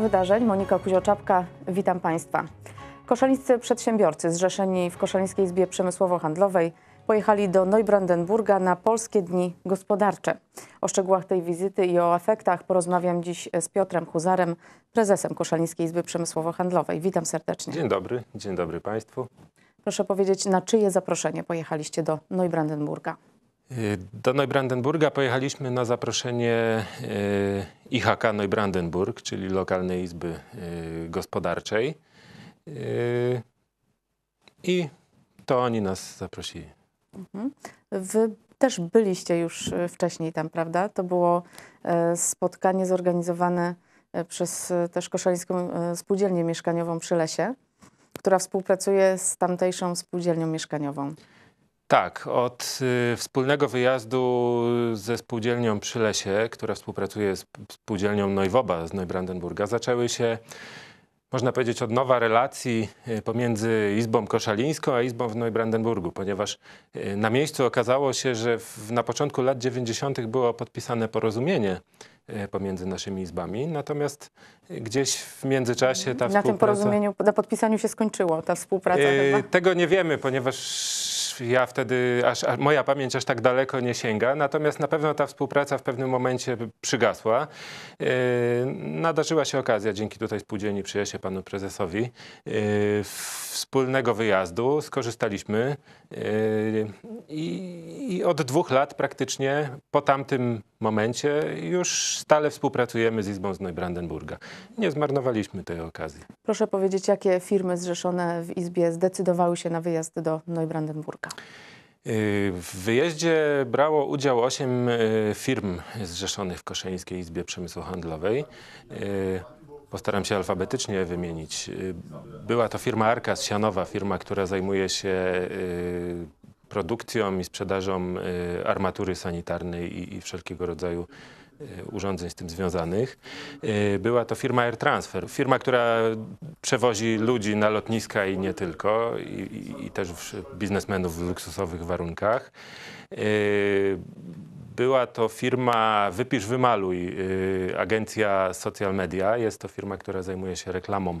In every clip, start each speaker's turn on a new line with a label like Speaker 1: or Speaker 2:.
Speaker 1: Wydarzeń, Monika Kuzioczapka, witam Państwa. Koszalińscy przedsiębiorcy zrzeszeni w Koszalińskiej Izbie Przemysłowo-Handlowej pojechali do Neubrandenburga na Polskie Dni Gospodarcze. O szczegółach tej wizyty i o efektach porozmawiam dziś z Piotrem Huzarem, prezesem Koszalińskiej Izby Przemysłowo-Handlowej. Witam serdecznie. Dzień
Speaker 2: dobry, dzień dobry Państwu.
Speaker 1: Proszę powiedzieć, na czyje zaproszenie pojechaliście do Neubrandenburga?
Speaker 2: Y, do Neubrandenburga pojechaliśmy na zaproszenie y, IHK Neubrandenburg, czyli lokalnej izby y, gospodarczej. I to oni nas zaprosili.
Speaker 1: Mhm. Wy też byliście już wcześniej tam, prawda? To było spotkanie zorganizowane przez też Koszalińską Spółdzielnię Mieszkaniową przy Lesie, która współpracuje z tamtejszą spółdzielnią mieszkaniową.
Speaker 2: Tak, od y, wspólnego wyjazdu ze spółdzielnią Przylesie, która współpracuje z spółdzielnią Neuwoba z Neubrandenburga, zaczęły się, można powiedzieć, od nowa relacji y, pomiędzy Izbą Koszalińską a Izbą w Neubrandenburgu, ponieważ y, na miejscu okazało się, że w, na początku lat 90. było podpisane porozumienie pomiędzy naszymi izbami. Natomiast gdzieś w międzyczasie ta Na współpraca... tym porozumieniu,
Speaker 1: na podpisaniu się skończyło ta współpraca
Speaker 2: Tego nie wiemy, ponieważ ja wtedy, aż, moja pamięć aż tak daleko nie sięga, natomiast na pewno ta współpraca w pewnym momencie przygasła. E, nadarzyła się okazja dzięki tutaj spółdzielni Przyjaźnie panu prezesowi e, wspólnego wyjazdu skorzystaliśmy e, i, od dwóch lat praktycznie po tamtym momencie już stale współpracujemy z Izbą z Neubrandenburga. Nie zmarnowaliśmy tej okazji.
Speaker 1: Proszę powiedzieć, jakie firmy zrzeszone w Izbie zdecydowały się na wyjazd do Neubrandenburga? E,
Speaker 2: w wyjeździe brało udział 8 e, firm zrzeszonych w Koszeńskiej Izbie Przemysłu Handlowej. Postaram się alfabetycznie wymienić. Y, była to firma Arka z Sianowa, firma, która zajmuje się y, produkcją i sprzedażą y, armatury sanitarnej i wszelkiego rodzaju urządzeń z tym związanych. Była to firma Air Transfer, firma, która przewozi ludzi na lotniska i nie tylko, i, i też biznesmenów w luksusowych warunkach. Była to firma Wypisz Wymaluj, y, agencja social media. Jest to firma, która zajmuje się reklamą y,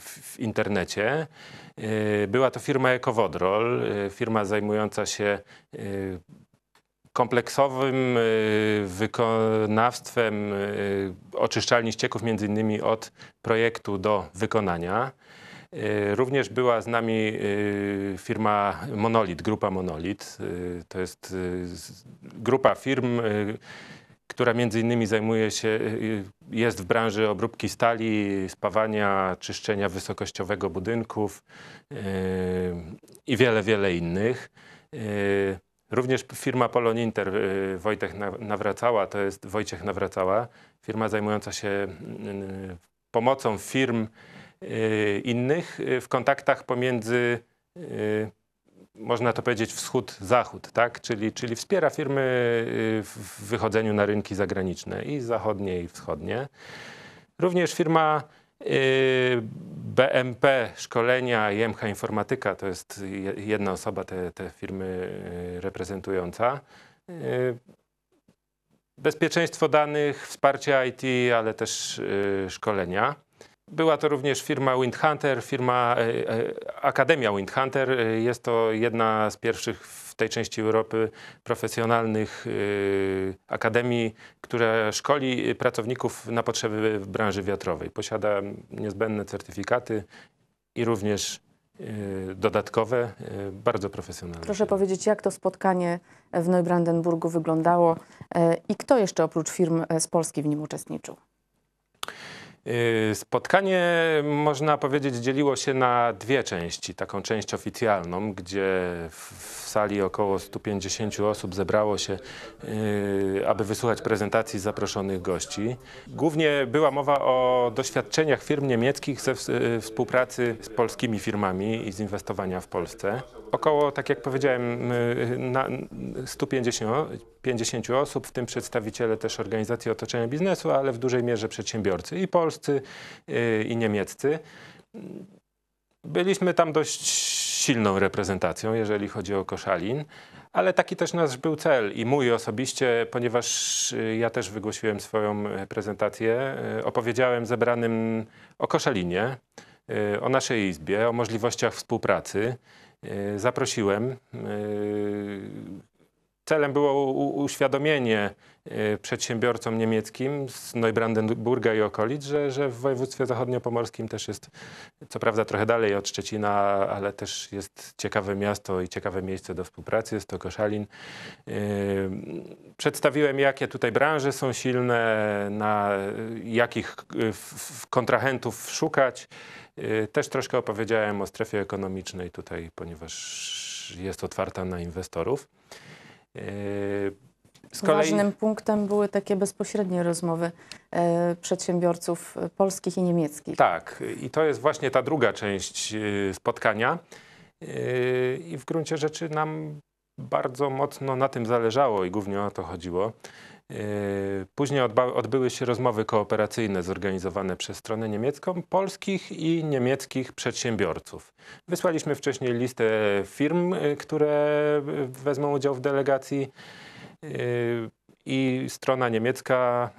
Speaker 2: w internecie. Y, była to firma Ekowodrol, firma zajmująca się kompleksowym wykonawstwem oczyszczalni ścieków, między innymi od projektu do wykonania. Y, również była z nami y, firma Monolit, grupa Monolit. Y, to jest grupa firm, która między innymi zajmuje się, jest w branży obróbki stali, spawania, czyszczenia wysokościowego budynków i wiele, wiele innych. Również firma Poloninter Wojtek Nawracała, to jest Wojciech Nawracała, firma zajmująca się pomocą firm Y, innych y, w kontaktach pomiędzy, y, można to powiedzieć, wschód-zachód, tak? czyli, czyli wspiera firmy w wychodzeniu na rynki zagraniczne i zachodnie, i wschodnie. Również firma BMP Szkolenia i MH Informatyka to jest jedna osoba te, te firmy reprezentująca. Bezpieczeństwo danych, wsparcie IT, ale też szkolenia. Była to również firma Windhunter, firma e, e, Akademia Windhunter. E, jest to jedna z pierwszych w tej części Europy profesjonalnych akademii, która szkoli pracowników na potrzeby w branży wiatrowej. Posiada niezbędne certyfikaty i również dodatkowe, bardzo profesjonalne.
Speaker 1: Proszę powiedzieć, jak to spotkanie w Neubrandenburgu wyglądało i kto jeszcze oprócz firm z Polski w nim uczestniczył?
Speaker 2: Y, spotkanie, można powiedzieć, dzieliło się na dwie części. Taką część oficjalną, gdzie w sali około 150 osób zebrało się, y, aby wysłuchać prezentacji zaproszonych gości. Głównie była mowa o doświadczeniach firm niemieckich ze y, współpracy z polskimi firmami i z inwestowania w Polsce. Około, tak jak powiedziałem, y, na 150 50 osób, w tym przedstawiciele też organizacji otoczenia biznesu, ale w dużej mierze przedsiębiorcy i polscy, y, i niemieccy. Byliśmy tam dość silną reprezentacją, jeżeli chodzi o Koszalin, ale taki też nasz był cel i mój osobiście, ponieważ y, ja też wygłosiłem swoją prezentację, opowiedziałem zebranym o Koszalinie, o naszej izbie, o możliwościach współpracy E, zaprosiłem e, celem było uświadomienie e, przedsiębiorcom niemieckim z Neubrandenburga i okolic, że, że w województwie zachodniopomorskim też jest, co prawda trochę dalej od Szczecina, ale też jest ciekawe miasto i ciekawe miejsce do współpracy, jest to Koszalin. E, przedstawiłem, jakie tutaj branże są silne, na jakich e, kontrahentów szukać. Też troszkę opowiedziałem o strefie ekonomicznej tutaj, ponieważ jest otwarta na inwestorów. Yy,
Speaker 1: z kolei... Ważnym punktem były takie bezpośrednie rozmowy e, przedsiębiorców polskich i niemieckich.
Speaker 2: Tak, i to jest właśnie ta druga część yy, spotkania. E, I w gruncie rzeczy nam bardzo mocno na tym zależało i głównie o to chodziło, Yy, później odbyły się rozmowy kooperacyjne zorganizowane przez stronę niemiecką, polskich i niemieckich przedsiębiorców. Wysłaliśmy wcześniej listę firm, y, które y, wezmą udział w delegacji. Y, I strona niemiecka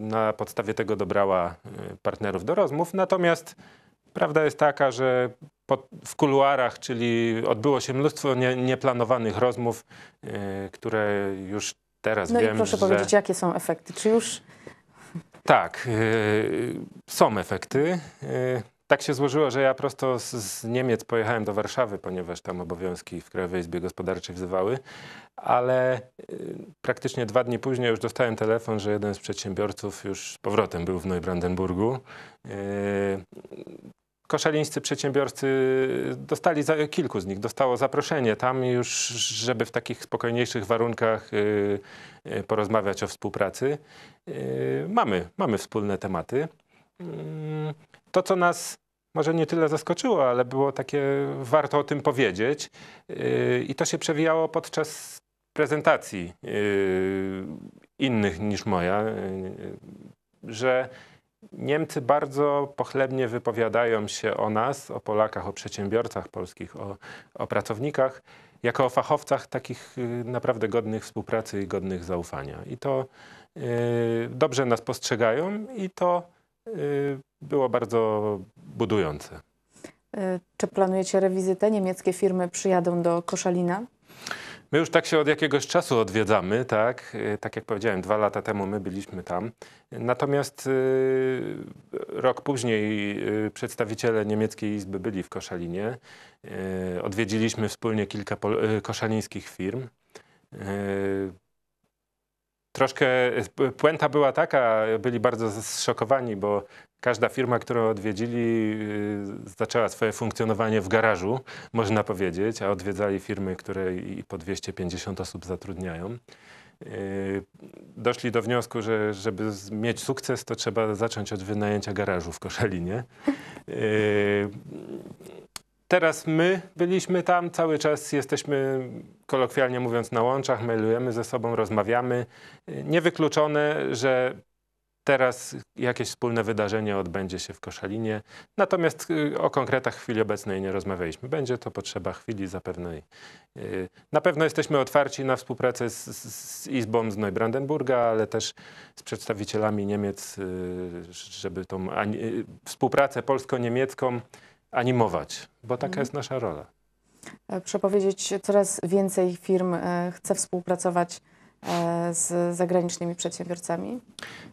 Speaker 2: na podstawie tego dobrała partnerów do rozmów. Natomiast prawda jest taka, że w kuluarach, czyli odbyło się mnóstwo nieplanowanych rozmów, które już teraz no wiem, i proszę że... powiedzieć,
Speaker 1: jakie są efekty? Czy już...
Speaker 2: Tak, yy, są efekty. Yy, tak się złożyło, że ja prosto z, z, Niemiec pojechałem do Warszawy, ponieważ tam obowiązki w Krajowej Izbie Gospodarczej wzywały, ale yy, praktycznie dwa dni później już dostałem telefon, że jeden z przedsiębiorców już z powrotem był w Neubrandenburgu. Y, koszalińscy przedsiębiorcy dostali, kilku z nich dostało zaproszenie tam już, żeby w takich spokojniejszych warunkach y, y, porozmawiać o współpracy. Y, mamy, mamy wspólne tematy. Mm, to, co nas może nie tyle zaskoczyło, ale było takie, warto o tym powiedzieć. I to się przewijało podczas prezentacji innych niż moja, że Niemcy bardzo pochlebnie wypowiadają się o nas, o Polakach, o przedsiębiorcach polskich, o, o pracownikach, jako o fachowcach takich y, naprawdę godnych współpracy i godnych zaufania. I to y, dobrze nas postrzegają i to y, było bardzo budujące.
Speaker 1: Czy planujecie rewizytę? Niemieckie firmy przyjadą do Koszalina?
Speaker 2: My już tak się od jakiegoś czasu odwiedzamy, tak? Y, tak jak powiedziałem, dwa lata temu my byliśmy tam. Natomiast y, rok później y, przedstawiciele niemieckiej izby byli w Koszalinie. Odwiedziliśmy wspólnie kilka koszalińskich firm. Troszkę puenta była taka, byli bardzo zszokowani, bo Każda firma, którą odwiedzili, y, zaczęła swoje funkcjonowanie w garażu, można powiedzieć, a odwiedzali firmy, które i po 250 osób zatrudniają. Y, doszli do wniosku, że żeby mieć sukces, to trzeba zacząć od wynajęcia garażu w Koszalinie. Y, teraz my byliśmy tam, cały czas jesteśmy, kolokwialnie mówiąc, na łączach, mailujemy ze sobą, rozmawiamy. Niewykluczone, że Teraz jakieś wspólne wydarzenie odbędzie się w Koszalinie, natomiast y, o konkretach w chwili obecnej nie rozmawialiśmy. Będzie to potrzeba chwili zapewne. Y, na pewno jesteśmy otwarci na współpracę z, z Izbą z Neubrandenburga, ale też z przedstawicielami Niemiec, y, żeby tą współpracę polsko-niemiecką animować, bo taka mhm. jest nasza rola.
Speaker 1: E, przepowiedzieć coraz więcej firm e, chce współpracować E, z zagranicznymi przedsiębiorcami?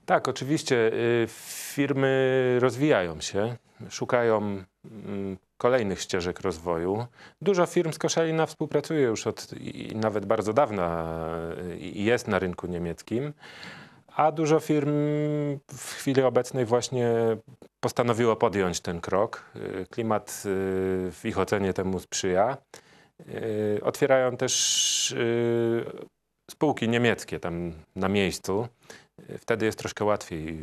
Speaker 2: Tak, oczywiście. Y, firmy rozwijają się, szukają mm, kolejnych ścieżek rozwoju. Dużo firm z Koszalina współpracuje już od nawet bardzo dawna y, i jest na rynku niemieckim, a dużo firm w chwili obecnej właśnie postanowiło podjąć ten krok. Y, klimat w ich ocenie temu sprzyja. Otwierają też spółki niemieckie tam na miejscu. E, wtedy jest troszkę łatwiej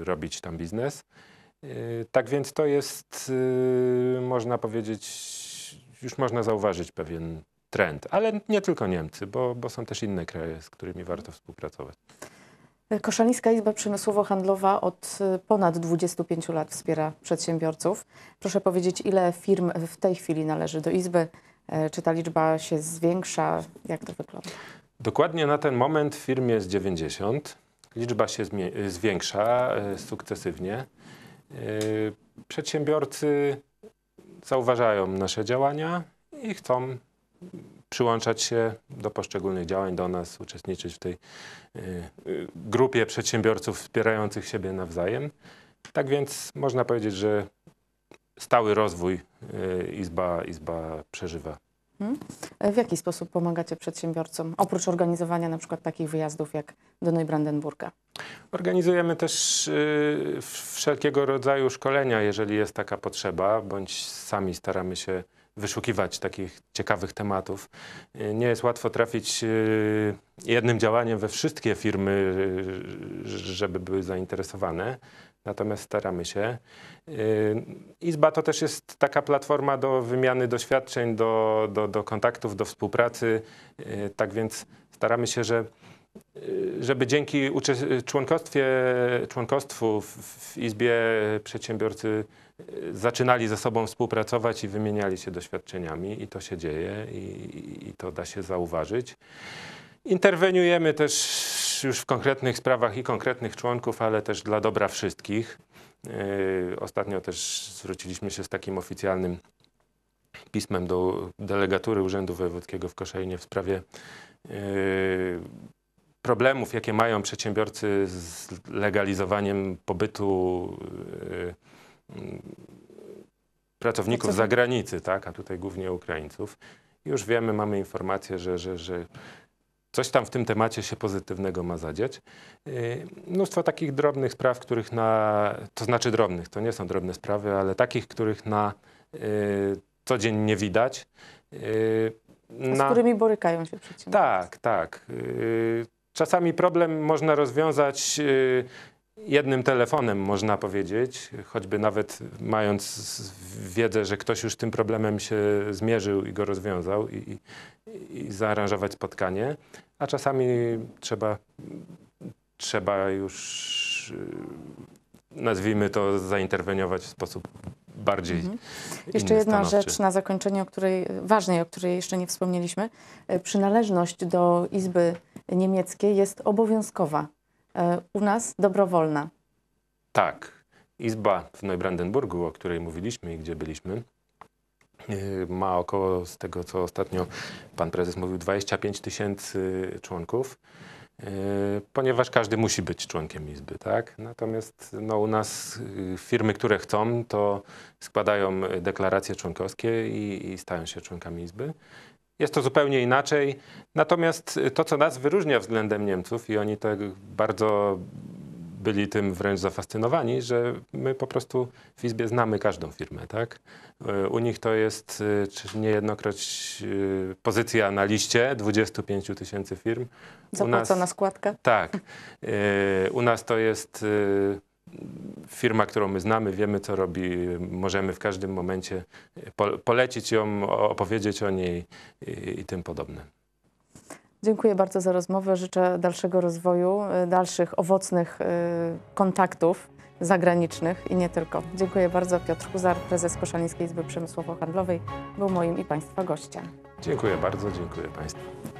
Speaker 2: e, robić tam biznes. E, tak więc to jest, można powiedzieć, już można zauważyć pewien trend, ale nie tylko Niemcy, bo, bo są też inne kraje, z którymi warto współpracować.
Speaker 1: Koszalińska Izba Przemysłowo-Handlowa od ponad 25 lat wspiera przedsiębiorców. Proszę powiedzieć, ile firm w tej chwili należy do Izby? Czy ta liczba się zwiększa? Jak to wygląda?
Speaker 2: Dokładnie na ten moment w firmie jest 90. Liczba się e, zwiększa e, sukcesywnie. E, przedsiębiorcy zauważają nasze działania i chcą przyłączać się do poszczególnych działań, do nas, uczestniczyć w tej grupie przedsiębiorców wspierających siebie nawzajem. Tak więc można powiedzieć, że stały rozwój Izba, izba przeżywa.
Speaker 1: Hmm? E, w jaki sposób pomagacie przedsiębiorcom, oprócz organizowania na przykład takich wyjazdów jak do Neubrandenburga? Organizujemy też
Speaker 2: y, wszelkiego rodzaju szkolenia, jeżeli jest taka potrzeba, bądź sami staramy się wyszukiwać takich ciekawych tematów. Y, nie jest łatwo trafić y, jednym działaniem we wszystkie firmy, y, żeby były zainteresowane. Natomiast staramy się. Izba to też jest taka platforma do wymiany doświadczeń, do, do, do kontaktów, do współpracy. Tak więc staramy się, że żeby dzięki członkostwie, członkostwu w Izbie przedsiębiorcy zaczynali ze sobą współpracować i wymieniali się doświadczeniami i to się dzieje i, i to da się zauważyć. Interweniujemy też już w konkretnych sprawach i konkretnych członków, ale też dla dobra wszystkich. Yy, ostatnio też zwróciliśmy się z takim oficjalnym pismem do delegatury Urzędu Wojewódzkiego w Koszalinie w sprawie yy, problemów, jakie mają przedsiębiorcy z legalizowaniem pobytu yy, pracowników no z zagranicy, tak, a tutaj głównie Ukraińców. Już wiemy, mamy informację, że, że, że coś tam w tym temacie się pozytywnego ma zadziać. Y, mnóstwo takich drobnych spraw, których na, to znaczy drobnych, to nie są drobne sprawy, ale takich, których na y, co dzień nie widać. Y, na... Z którymi
Speaker 1: borykają się przedsiębiorcy.
Speaker 2: Tak, tak. Czasami problem można rozwiązać jednym telefonem, można powiedzieć, choćby nawet mając wiedzę, że ktoś już tym problemem się zmierzył i go rozwiązał i, i, i zaaranżować spotkanie, a czasami trzeba, trzeba już nazwijmy to, zainterweniować w sposób bardziej. Mhm. Jeszcze jedna stanowczy. rzecz
Speaker 1: na zakończenie, o której ważnej, o której jeszcze nie wspomnieliśmy. E, przynależność do Izby Niemieckiej jest obowiązkowa E, u nas dobrowolna.
Speaker 2: Tak. Izba w Neubrandenburgu, o której mówiliśmy i gdzie byliśmy, e, ma około, z tego co ostatnio pan prezes mówił, 25 tysięcy członków, e, ponieważ każdy musi być członkiem Izby. Tak? Natomiast no, u nas firmy, które chcą, to składają deklaracje członkowskie i, i stają się członkami Izby. Jest to zupełnie inaczej. Natomiast y, to, co nas wyróżnia względem Niemców, i oni tak bardzo byli tym wręcz zafascynowani, że my po prostu w Izbie znamy każdą firmę. Tak? Y, u nich to jest y, niejednokroć pozycja na liście 25 tysięcy firm. Zapłacona nas, składka? Tak. U nas to jest firma, którą my znamy, wiemy co robi, możemy w każdym momencie e, polecić ją, opowiedzieć o niej i, tym podobne.
Speaker 1: Dziękuję bardzo za rozmowę. Życzę dalszego rozwoju, e, dalszych owocnych e, kontaktów zagranicznych i nie tylko. Dziękuję bardzo. Piotr Huzar, prezes Koszalińskiej Izby Przemysłowo-Handlowej, był moim i Państwa gościem.
Speaker 2: Dziękuję bardzo, dziękuję Państwu.